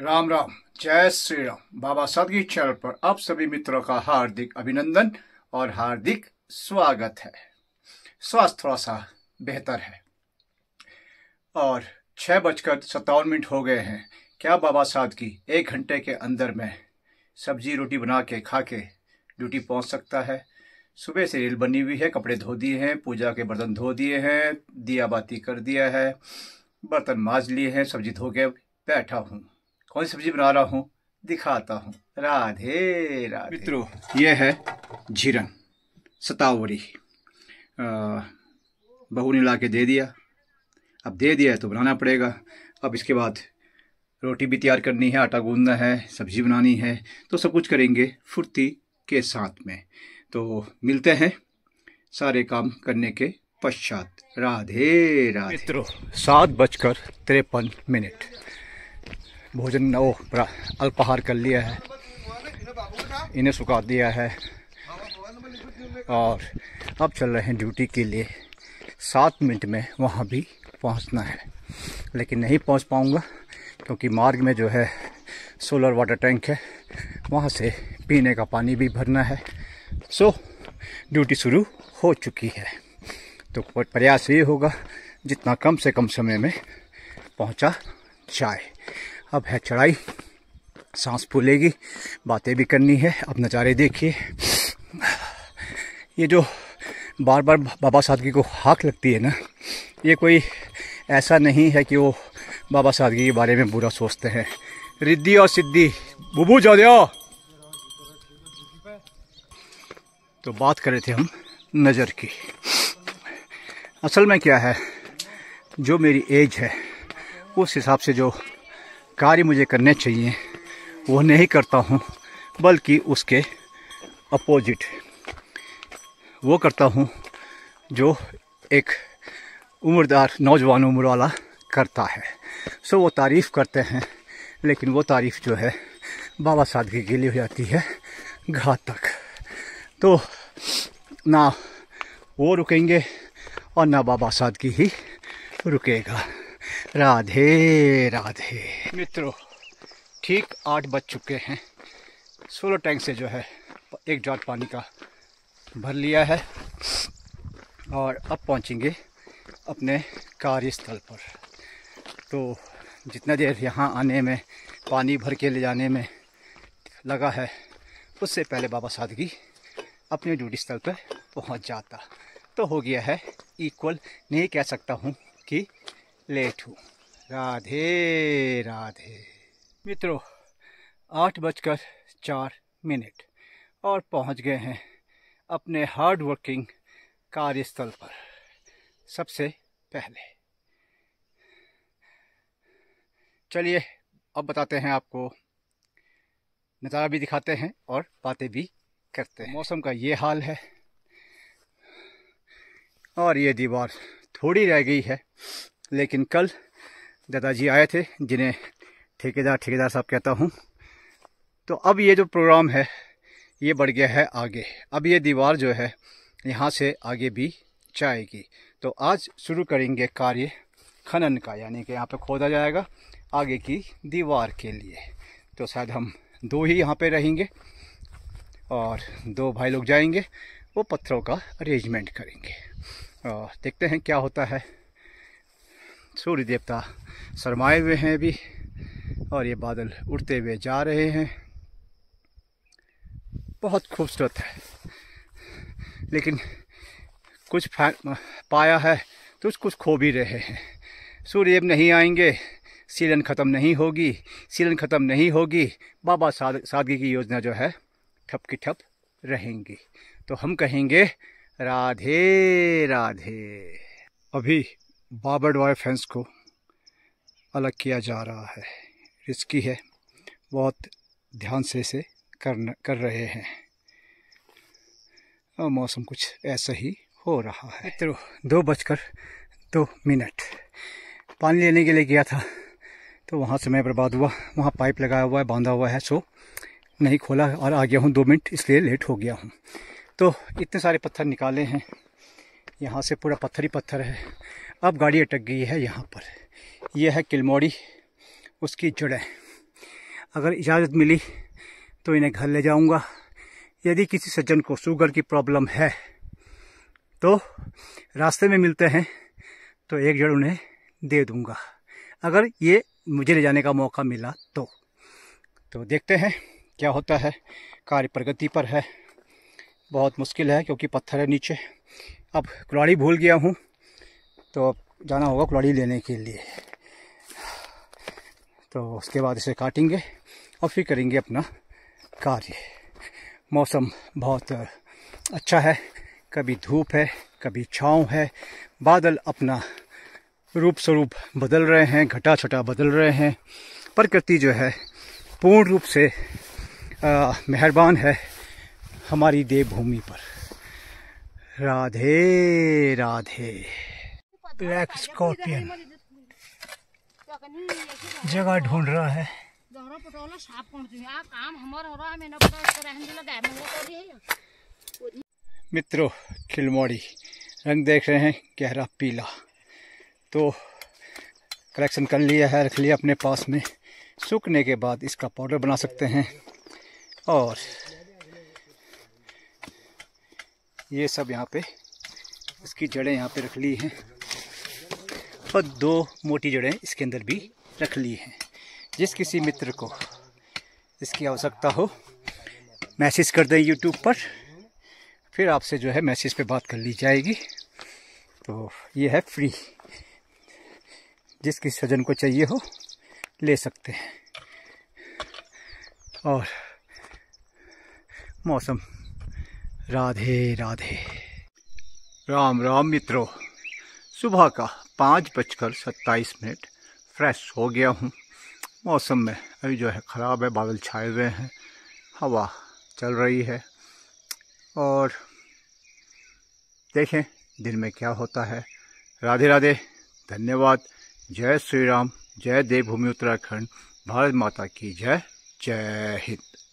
राम राम जय श्री राम बाबा सदगी चैनल पर आप सभी मित्रों का हार्दिक अभिनंदन और हार्दिक स्वागत है स्वास्थ्य थोड़ा सा बेहतर है और छः बजकर सत्तावन मिनट हो गए हैं क्या बाबा सादगी एक घंटे के अंदर में सब्जी रोटी बना के खा के ड्यूटी पहुंच सकता है सुबह से रेल बनी हुई है कपड़े धो दिए हैं पूजा के बर्तन धो दिए हैं दिया बाती कर दिया है बर्तन माज लिए हैं सब्जी धो के बैठा हूँ कौन सब्जी बना रहा हूँ दिखाता हूँ राधे राधे मित्रों ये है झिरन सतावरी बहू ने ला के दे दिया अब दे दिया है तो बनाना पड़ेगा अब इसके बाद रोटी भी तैयार करनी है आटा गूंदना है सब्जी बनानी है तो सब कुछ करेंगे फुर्ती के साथ में तो मिलते हैं सारे काम करने के पश्चात राधे राधे मित्रों सात बजकर तिरपन मिनट भोजन ओ अल्पाहार कर लिया है इन्हें सुखा दिया है और अब चल रहे हैं ड्यूटी के लिए सात मिनट में वहाँ भी पहुँचना है लेकिन नहीं पहुँच पाऊँगा क्योंकि मार्ग में जो है सोलर वाटर टैंक है वहाँ से पीने का पानी भी भरना है सो ड्यूटी शुरू हो चुकी है तो प्रयास ये होगा जितना कम से कम समय में पहुँचा जाए अब है चढ़ाई सांस फूलेगी बातें भी करनी है अब नज़ारे देखिए ये जो बार बार बाबा सादगी को हाक लगती है ना ये कोई ऐसा नहीं है कि वो बाबा सादगी के बारे में बुरा सोचते हैं रिद्धि और सिद्धि बुबू जाओ तो बात कर रहे थे हम नज़र की असल में क्या है जो मेरी एज है उस हिसाब से जो कार्य मुझे करने चाहिए वो नहीं करता हूँ बल्कि उसके अपोजिट वो करता हूँ जो एक उम्रदार नौजवान उम्र वाला करता है सो वो तारीफ़ करते हैं लेकिन वो तारीफ़ जो है बाबा सादगी के लिए हो जाती है घातक तो ना वो रुकेंगे और ना बाबा सादगी ही रुकेगा राधे राधे मित्रों ठीक आठ बज चुके हैं सोलर टैंक से जो है एक जाट पानी का भर लिया है और अब पहुंचेंगे अपने कार्यस्थल पर तो जितना देर यहाँ आने में पानी भर के ले जाने में लगा है उससे पहले बाबा सादगी अपने ड्यूटी स्थल पर पहुँच जाता तो हो गया है इक्वल नहीं कह सकता हूँ कि लेठू राधे राधे मित्रों आठ बजकर चार मिनट और पहुंच गए हैं अपने हार्ड वर्किंग कार्यस्थल पर सबसे पहले चलिए अब बताते हैं आपको नज़ारा भी दिखाते हैं और बातें भी करते हैं मौसम का ये हाल है और ये दीवार थोड़ी रह गई है लेकिन कल दादाजी आए थे जिन्हें ठेकेदार ठेकेदार साहब कहता हूँ तो अब ये जो प्रोग्राम है ये बढ़ गया है आगे अब ये दीवार जो है यहाँ से आगे भी जाएगी तो आज शुरू करेंगे कार्य खनन का यानी कि यहाँ पे खोदा जाएगा आगे की दीवार के लिए तो शायद हम दो ही यहाँ पे रहेंगे और दो भाई लोग जाएंगे वो पत्थरों का अरेंजमेंट करेंगे और देखते हैं क्या होता है सूर्य देवता शरमाए हुए हैं अभी और ये बादल उड़ते हुए जा रहे हैं बहुत खूबसूरत है लेकिन कुछ पाया है तो कुछ खो भी रहे हैं सूर्य नहीं आएंगे सीलन ख़त्म नहीं होगी सीलन ख़त्म नहीं होगी बाबा साद, सादगी की योजना जो है ठप की ठप रहेंगी तो हम कहेंगे राधे राधे अभी बाबर्ड वायर फेंस को अलग किया जा रहा है रिस्की है बहुत ध्यान से इसे कर कर रहे हैं और मौसम कुछ ऐसा ही हो रहा है मित्रों दो बजकर दो मिनट पानी लेने के लिए गया था तो वहाँ समय बर्बाद हुआ वहाँ पाइप लगाया हुआ है बांधा हुआ है सो नहीं खोला और आ गया हूँ दो मिनट इसलिए लेट हो गया हूँ तो इतने सारे पत्थर निकाले हैं यहाँ से पूरा पत्थर ही पत्थर है अब गाड़ी अटक गई है यहाँ पर यह है किलमोड़ी उसकी जड़ें अगर इजाज़त मिली तो इन्हें घर ले जाऊँगा यदि किसी सज्जन को शुगर की प्रॉब्लम है तो रास्ते में मिलते हैं तो एक जड़ उन्हें दे दूँगा अगर ये मुझे ले जाने का मौका मिला तो तो देखते हैं क्या होता है कार्य प्रगति पर है बहुत मुश्किल है क्योंकि पत्थर है नीचे अब कुलाड़ी भूल गया हूँ तो अब जाना होगा कुलाड़ी लेने के लिए तो उसके बाद इसे काटेंगे और फिर करेंगे अपना कार्य मौसम बहुत अच्छा है कभी धूप है कभी छाँव है बादल अपना रूप स्वरूप बदल रहे हैं घटा छटा बदल रहे हैं प्रकृति जो है पूर्ण रूप से मेहरबान है हमारी देवभूमि पर राधे राधे ब्लैक स्कॉर्पियन जगह ढूंढ रहा है मित्रों खिलमौड़ी रंग देख रहे हैं गहरा पीला तो कलेक्शन कर लिया है रख लिया अपने पास में सूखने के बाद इसका पाउडर बना सकते हैं और ये सब यहाँ पे इसकी जड़ें यहाँ पे रख ली हैं और दो मोटी जड़ें इसके अंदर भी रख ली हैं जिस किसी मित्र को इसकी आवश्यकता हो मैसेज कर दें यूट्यूब पर फिर आपसे जो है मैसेज पे बात कर ली जाएगी तो ये है फ्री जिस किसी सजन को चाहिए हो ले सकते हैं और मौसम राधे राधे राम राम मित्रों सुबह का पाँच बजकर सत्ताईस मिनट फ्रेश हो गया हूँ मौसम में अभी जो है ख़राब है बादल छाए हुए हैं हवा चल रही है और देखें दिन में क्या होता है राधे राधे धन्यवाद जय श्री राम जय देवभूमि उत्तराखंड भारत माता की जय जय हिंद